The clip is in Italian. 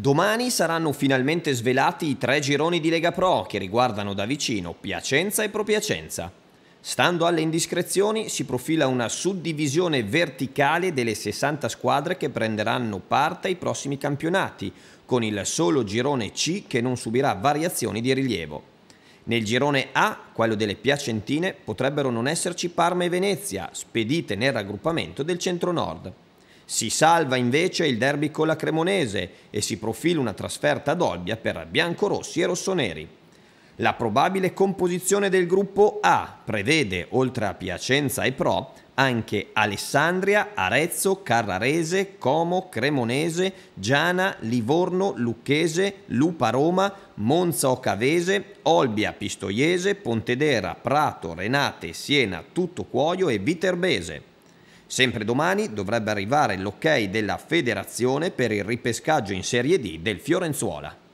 Domani saranno finalmente svelati i tre gironi di Lega Pro che riguardano da vicino Piacenza e Propiacenza. Stando alle indiscrezioni si profila una suddivisione verticale delle 60 squadre che prenderanno parte ai prossimi campionati, con il solo girone C che non subirà variazioni di rilievo. Nel girone A, quello delle Piacentine, potrebbero non esserci Parma e Venezia, spedite nel raggruppamento del centro-nord. Si salva invece il derby con la Cremonese e si profila una trasferta ad Olbia per biancorossi e rossoneri. La probabile composizione del gruppo A prevede, oltre a Piacenza e Pro, anche Alessandria, Arezzo, Carrarese, Como, Cremonese, Giana, Livorno, Lucchese, Lupa Roma, Monza Ocavese, Olbia Pistoiese, Pontedera, Prato, Renate, Siena, Tutto Cuoio e Viterbese. Sempre domani dovrebbe arrivare l'ok della federazione per il ripescaggio in Serie D del Fiorenzuola.